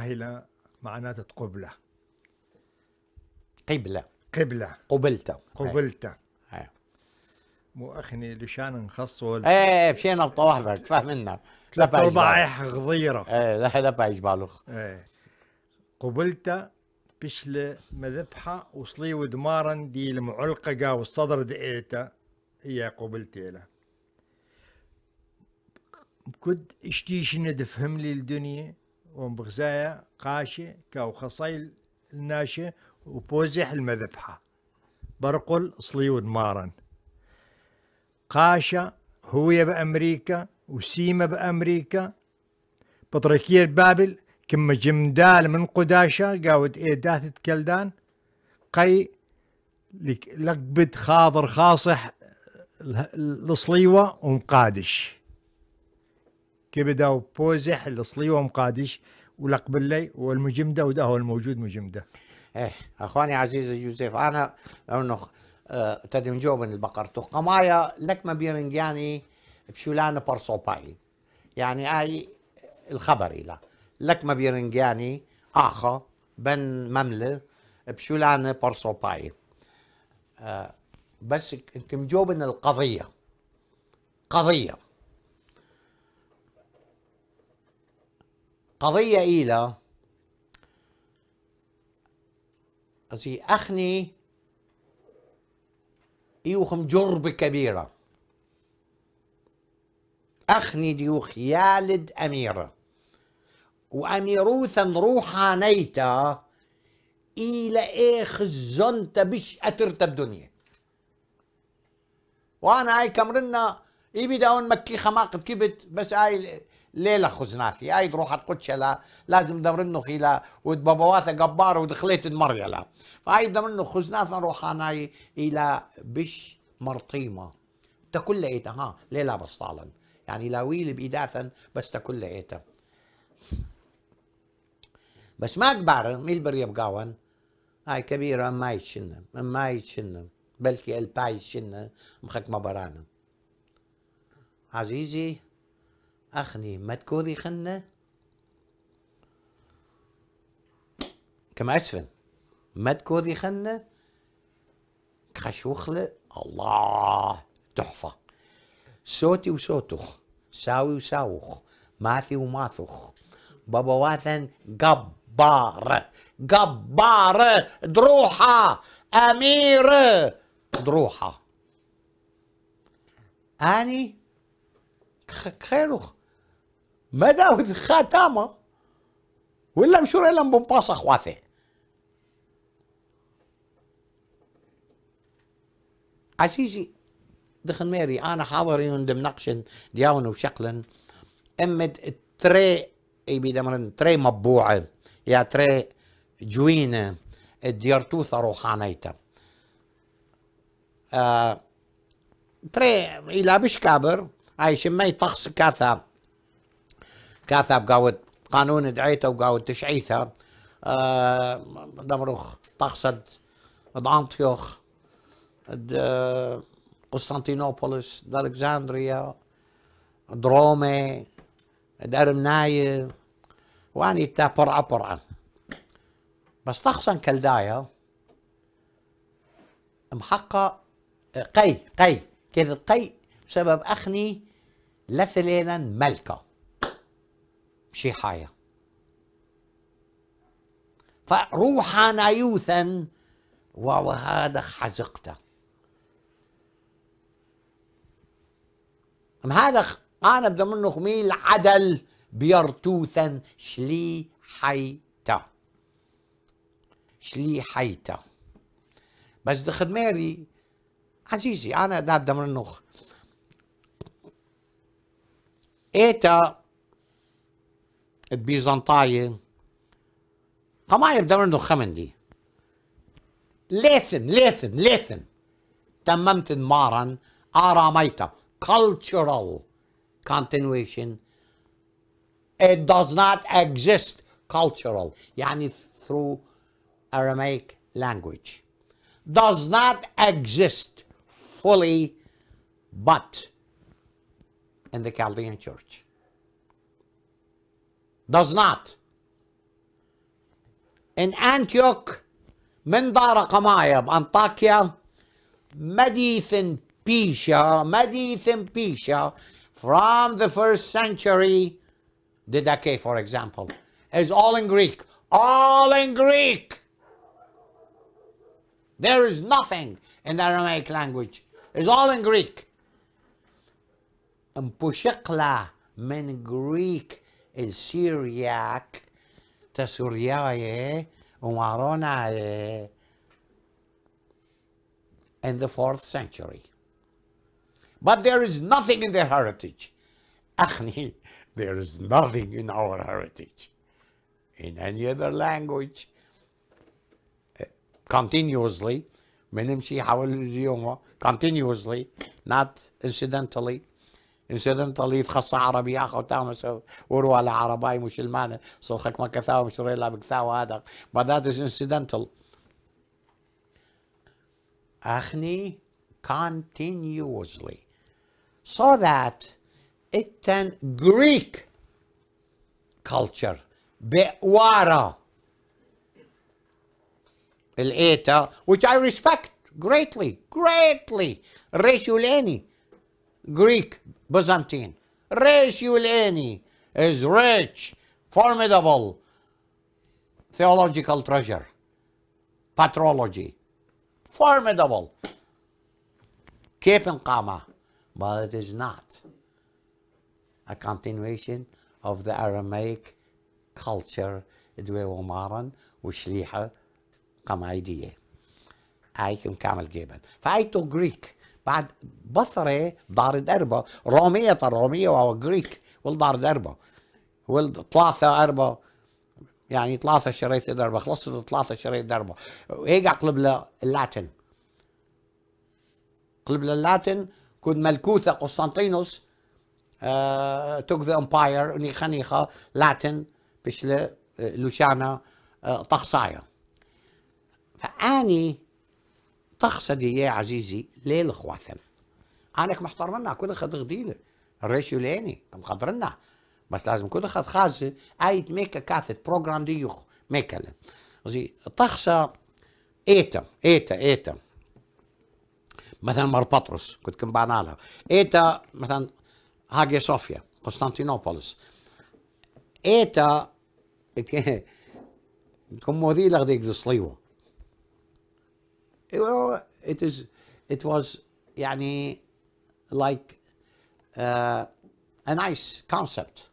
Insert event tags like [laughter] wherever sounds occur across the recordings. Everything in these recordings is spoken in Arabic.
أهلا معناتها قبلة قبلة قبلة قبلته قبلته مو اخني لشان ولا إيه،, ايه مشينا بطوالك فهمنا ثلاث ارباع غضيره ايه لا بايش بالوخ ايه قبلت بشلة مذبحة وصلي ودمارا دي المعلقة والصدر دقيتا هي قبلت له كنت اشتيش ندفهم لي الدنيا ومبغزايا قاشي كاو خصيل الناشي وبوزيح المذبحة برقل صليود مارن قاشا هوية بأمريكا وسيمة بأمريكا بطريكير بابل كم جمدال من قداشة قاود إيداثة كلدان قي لقبد خاضر خاصح الصليوة ومقادش كبده وبوزح الاصلي ومقادش ولقبلي والمجمده وده هو الموجود مجمده ايه اخواني عزيزي يوسف انا انه آه، تدم من البقر قمايا لك ما بيمن يعني بشولان برصوباي يعني اي الخبر إلى لك ما يعني اخا بن مملة بشولان برصوباي آه، بس كم جوبن القضية قضية قضية إيلا زي أخني يوخم جربة كبيرة أخني ديوخ يالد أميرة وأميروثا نيتا إلى إيخ الزنت بش أترتا بدنيا وأنا هاي كمرنا إيبي داون مكي خماقت كبت بس هاي ليلة خزناتي هاي تروح القدشة لا لازم دمرنو خيلا ودبابواثة قبارة ودخليت دمر يلا فهاي دمرنو خزناتنا نروح أنا إلى بش مرطيمة تكل إيتا ها ليلة بسطالا يعني لاويل بإداثا بس تكل إيتا بس ما كبار ميل بريا بقاون هاي كبيرة ما يتشنم ما يتشنم بلكي الباي يتشنم مخك مبرانا برانا عزيزي أخني مدكوري خنة كما أسفن مدكوري خنة كخشوخلة الله تحفة صوتي وصوتخ ساوي وساوخ ماثي وماثوخ بابا واثن جبار جبار دروحة أميرة دروحة أني خيروخ ما داود خاتامة ولا مشور إلا بمباصة خواته عزيزي دخن ميري أنا حاضر يندم نقشن دياون وشقلن أمد تري يبي دمرن تري مبوعة يا تري جوينة ديرتوثة روحانيتا آه تري إلى بشكابر عايش ما يطخس كاثا كاثا بقاود قانون دعيته وقاود تشعيثه آه دمرخ تقصد بانتيوخ قسطنطينوبوليس الكساندريا درومي دارمناية واني تا برعة برعة بس تخصن كلدايا محقق قي قي كذا قي بسبب أخني لثلينا ملكه شي حاجة فروحنا يوثن وهذا حزقته هذا أنا بدي منه خميل عدل بيرتوثا شلي حيتا شلي حيتا بس دخد ميري عزيزي أنا بدي منه إيتا البيزنطايه قماية بدور انه دي ليثن ليثن ليثن تممت مارا آراميتا cultural continuation it does not exist cultural يعني through Aramaic language does not exist fully but in the Chaldean church does not In Antioch, منبر Kamayab, Antakya, Medi Pisha, Medi Pisha, from the first century, Didache, for example, is all in Greek. All in Greek! There is nothing in the Aramaic language. It's all in Greek. Pushikla, means Greek in Syriac, the Suriaye, ¿eh? Umaronaye, in the fourth century. But there is nothing in their heritage. Achni, there is nothing in our heritage. In any other language, eh, continuously, continuously, not incidentally, انسيدنتال يتخصى عربي اخو تام وروا على عرباي مسلمانه صلخك ما كثاو مش ريلا بكثاو هذا but that is incidental اخني continuously so that اتن Greek culture بقوارة الايتا which I respect greatly greatly ريشوليني Greek, Byzantine. Resh Yulani is rich, formidable theological treasure, patrology, formidable. Keeping and Kama, but it is not a continuation of the Aramaic culture Omaran, which ومارا وشليحة I can كم كامل جيبا Fight تو Greek. بعد بصرة دار دربة رومية طيب، رومية وجريك والدار دربة ولد ثلاثة أربعة يعني طلاسة شريت دربة خلصت ثلاثة شريت دربة هيك قلب له اللاتن قلب له اللاتن كنت ملكوثة قسطنطينوس آه توك ذا امباير ني خنيخة لاتن بشلة آه، لوشانا آه فأني تقصد يا عزيزي ليه الخواثن انك محترم كل خد غديله الريشيو ليني مخضر بس لازم كل خد خازه ايت ميكا كاثت بروجرام دي يخ ميكا زي تخسى ايتا ايتا ايتا مثلا مار بطرس كنت كم لها ايتا مثلا هاجيا صوفيا قسطنطينوبوليس ايتا [laughs] كم مذيلة غديك صليوه well, it is, it was, يعني, like uh, a nice concept.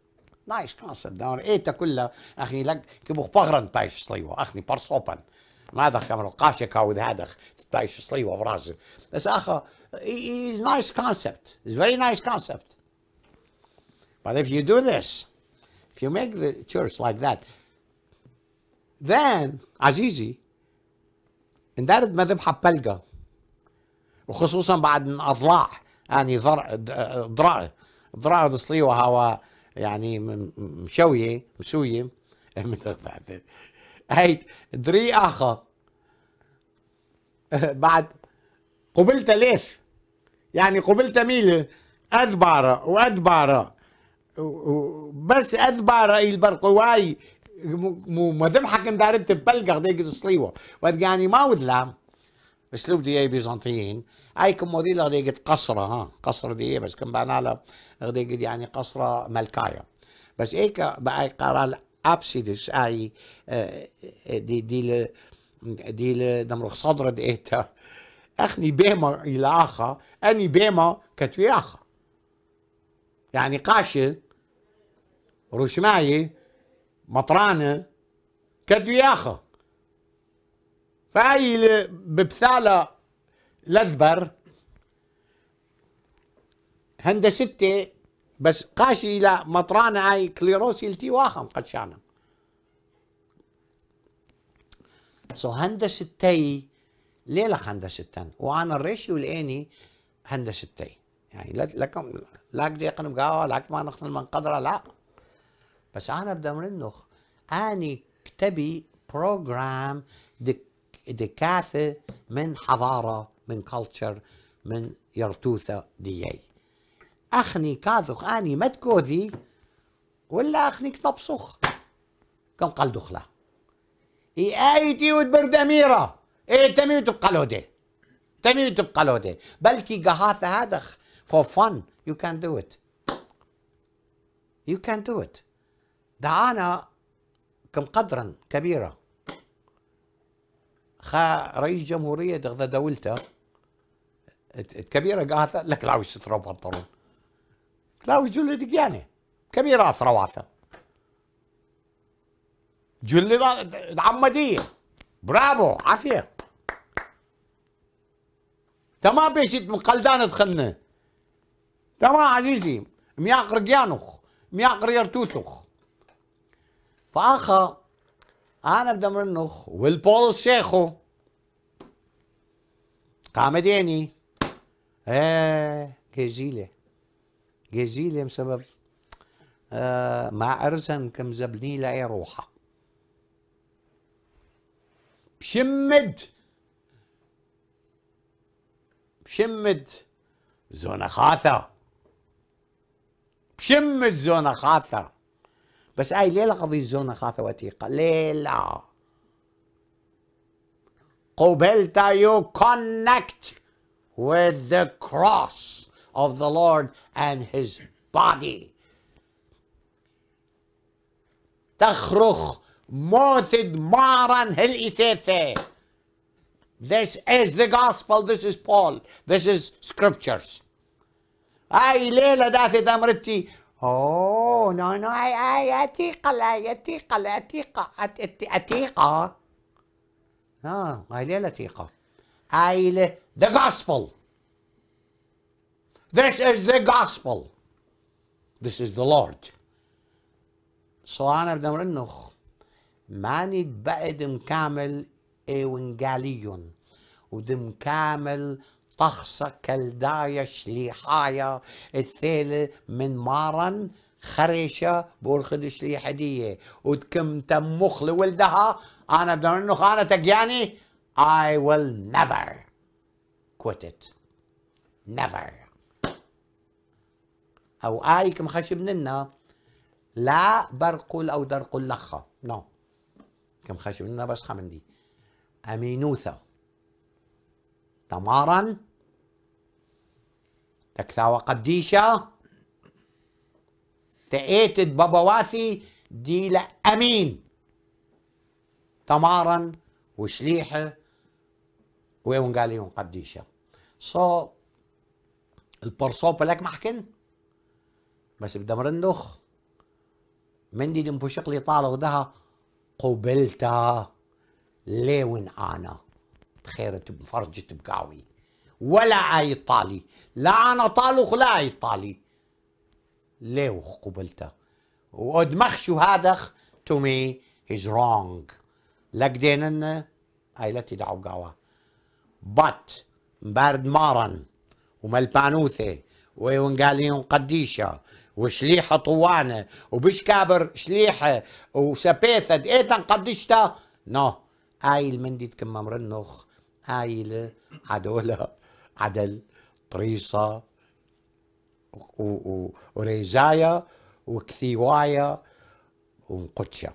Nice concept. Nou, eten كله اخي لك كيبو غبغرن بايش سليوه اخني برصوبن ما هذا كامل قاشك او هذا بايش سليوه براسي بس اخا is nice concept. It's very nice concept. But if you do this, if you make the church like that, then as easy. اندرد مادام حبه وخصوصا بعد ان اضلاع يعني ضرع ضرع ضرع ضصلي وهو يعني مشويه مسويه [laughs] هاي دري اخا [laughs] بعد قبلت ليف يعني قبلت ميل أدبارة وأدبارة بس أدبارة البرقواي مو مذبحك دارت تبلغ ديك تصليوه يعني ما ودلام اسلوب دي إيه بيزنطيين كم موديل ديك قصرة ها قصر دي إيه، بس كم له ديك يعني قصرة ملكاية بس ايك بقى قرال ابسيدس اي آه، دي دي دي دمرخ صدر ايتا اخني بيما الى اخا اني بيما كتوي اخا يعني قاشي رشماي مطرانه كد وياخه فأي ببثاله هند ستة بس قاشي الى مطرانه هاي كليروسي التي واخم قد شانه سو هند تي ليلة هند تن وانا الريشي والإيني هند تي يعني لكم لا قد يقنم قاوة لا ما نخدم من قدره لا بس انا بدي منخ اني كتبي بروجرام دكاثة من حضارة من كلتشر من يرتوثة اي أخني كاذخ أني متكوذي ولا أخني كتبصخ كم قال دخلة إي تي وتبرد أميرة إي تمي وتبقلودي تمي وتبقلودي بلكي قهاثة هذا for fun you can't do it you can't do it دعانا كم قدرا كبيرة خا رئيس جمهورية دغدا دولته كبيرة قاعدة لك لاوش سترو بنطرون لاوش جلدك يعني كبيرة أثرواثة جلد عمدية برافو عافية تمام بيش من قلدان تخنه تمام عزيزي مياقر جيانوخ مياقر يرتوثوخ أنا بدي Damrnuch will شيخه Shecho. قامديني إيه جزيلة جزيلة بسبب آه مع أرزن كم زبني لا يروحة بشمد بشمد زونة خاثة بشمد زونة خاثة بس هاي ليلة قضية زونة خاثة وثيقة ليه لا قبلت you connect with the cross of the Lord and his body تخرخ موثد هل هالإثاثة This is the gospel, this is Paul, this is scriptures. هاي ليلة داثت أمرتي اوه نو نو اي اي اتيقة لا اتيقة لا عتيقة اتيقة ها آه، هاي ليه عتيقة هاي the gospel this is the gospel this is the Lord so أنا بدي أمر إنه ماني بعد مكامل إيوانجاليون ودم كامل طخسة كلداية شليحاية الثيلة من مارن خريشة بورخد شليحدية وتكم تمخ لولدها أنا بدون أنه خانتك يعني I will never quit it never أو كم خشب مننا لا برقل أو درقل لخة نو no. كم خشب مننا بس دي أمينوثة تمارن تكساوى قديشة تأيتد بابا واثي دي لأمين تمارا وشليحة وين قال لهم قديشة صو البرصوبة لك محكن بس بدم رندخ مندي دمبوشق لي طالغ دها قبلتها ليون انا بخيرة بفرجت بقاوي ولا ايطالي لا أنا طالخ لا ايطالي ليه ليوخ قبلته وقد مخشو هادخ to me is wrong لقدين لا دعو قوا بات مبارد مارن وملبانوثة قالين قديشة وشليحة طوانة وبشكابر شليحة وسبيثة ايتن قديشتا نو no. ايل من ديت كمامرنخ ايل عدوله عدل طريصة وريزايا وكثيوايا ومقدشة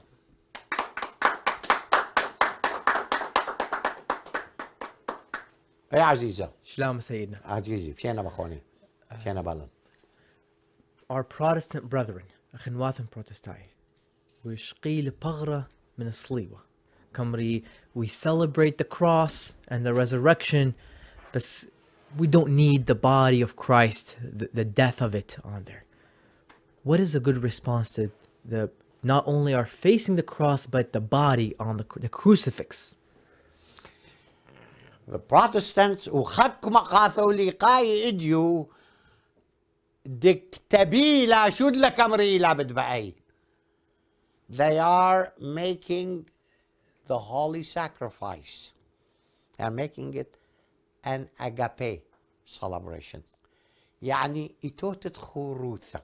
يا إيه عزيزة شلام سيدنا عزيزي بشينا بخوني بشينا بالن Our Protestant brethren أخنواثن بروتستاي ويشقيل بغرة من الصليوة كمري we celebrate the cross and the resurrection بس we don't need the body of Christ, the, the death of it on there. What is a good response to the not only are facing the cross, but the body on the, the crucifix? The Protestants They are making the holy sacrifice. They are making it ان agape celebration يعني itotet خروثة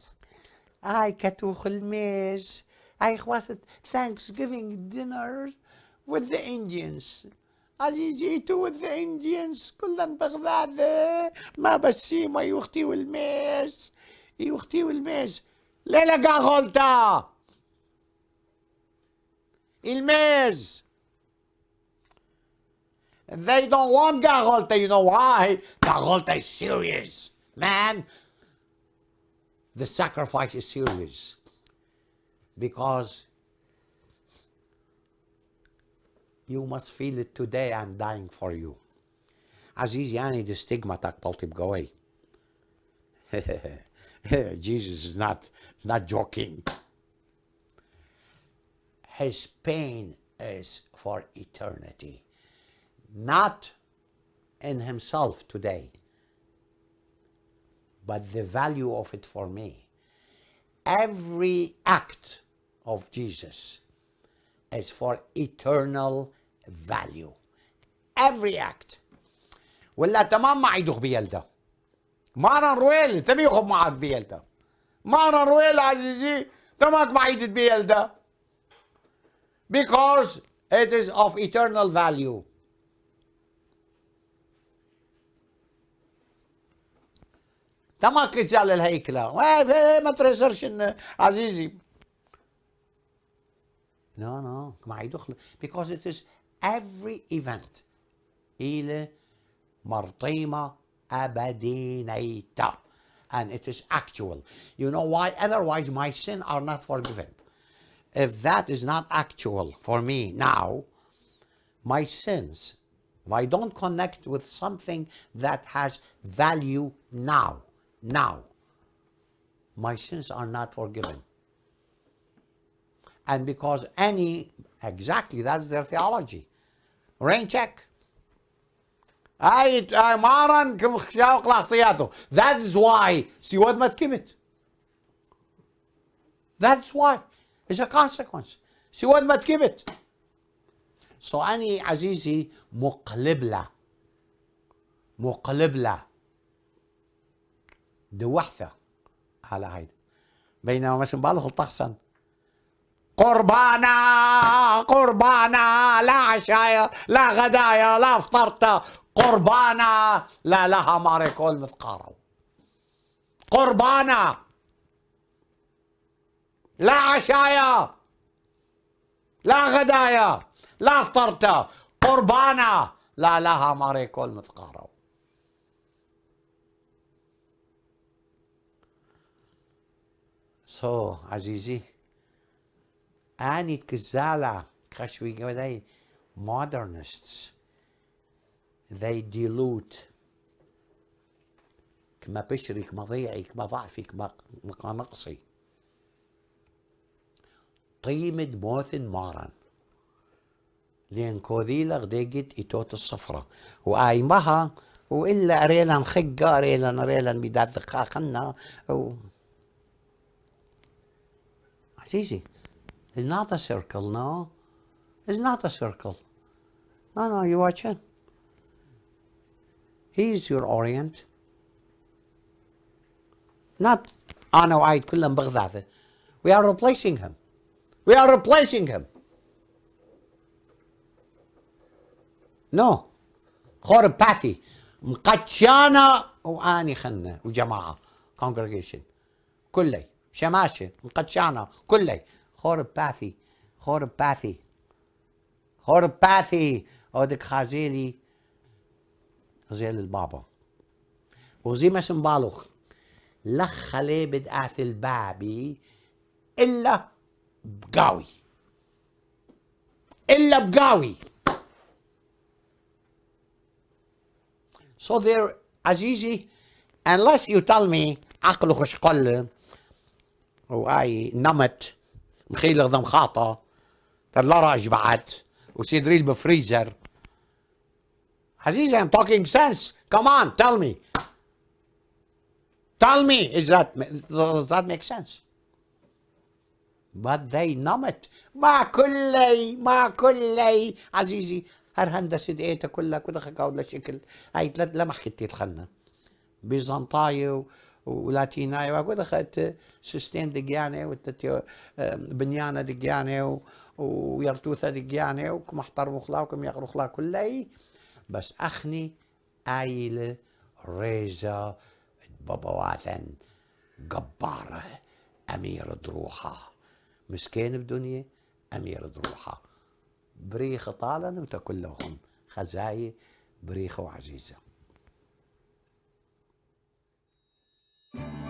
اي كتوخ الميز اي خواست Thanksgiving dinner with the Indians عزيزي جيتوا with the Indians كلنا بغداد ما بسيمة يوختيو والميز يوختيو والميز ليلة قاغولتا الميز They don't want Garolte. You know why? Garolte is serious, man. The sacrifice is serious because you must feel it today. I'm dying for you. Aziziani. the stigma paltip away. [laughs] Jesus is not, is not joking. His pain is for eternity not in himself today, but the value of it for me. Every act of Jesus is for eternal value. Every act. ولا تمام ما عيدوخ بيلتا مارا رويل تبيخ معك ما مارا رويل عزيزي تماك ما عيدت بيلتا because it is of eternal value تمركز على الهيكلة ما ترسرش عزيزي لا لا ما يدخل because it is every event إلى مرطيمة أبدينيتا and it is actual. You know why? Otherwise my sin are not forgiven. If that is not actual for me now, my sins, if I don't connect with something that has value now, now. My sins are not forgiven. And because any, exactly, that's their theology. Rain check. أي أمارا كم خشاوق That's why سواد ما تكمت That's why It's a consequence سواد ما تكمت So any, Azizi, مقلب له دوحثة على هيدا بينما مثلا مبالغ الطخسن قربانا قربانا لا عشايا لا غدايا لا فطرتا قربانا لا لها ماريكول مثقارو قربانا لا عشايا لا غدايا لا فطرتا قربانا لا لها ماريكول مثقارو سو عزيزي اني كزالة كشوي modernists they dilute كما بشري كما ضيعي كما ضعفي كما نقصي قیمت موثن مارن لأن كوذيلا غديقت إتوت الصفرة وآيمها وإلا أريلا نخقة أريلا أريلا ميدات دقاقنا و... It's easy. It's not a circle, no. It's not a circle. No, no, you watch him. He's your orient. Not, Anu ah, no, I We are replacing him. We are replacing him. No. خور باثي مقتشانة واني خنا congregation كلي شماشه مقشعنا كلي خورب باثي خورب باثي خورب باثي اودك خاجيلي غزيل البابا وزي ما سنبالوخ لخلي بدقات البابي إلا بقاوي إلا بقاوي So there, Azizi, unless you tell me عقله خشقل واي نمت مخيل غضم خاطة راج بعد وسيد ريل بفريزر عزيزي I'm talking sense come on tell me tell me is that does that make sense but they نمت ما كلي ما كلي عزيزي هر هندسة دقيقة كلها كلها ولا شكل هاي لا ما حكيت تخنا بيزنطايو ولاتيناي واكو دخلت سيستم دقيانه بنيانه دقيانه ويرتوثه دقيانه وكم احترم اخلاق وكم يقر اخلاق كلي بس اخني ايل ريزا بابا واثن جبارة أمير دروحة مسكين بدنيا أمير دروحة بريخ طالن كلهم خزاي بريخ وعزيزة Thank you.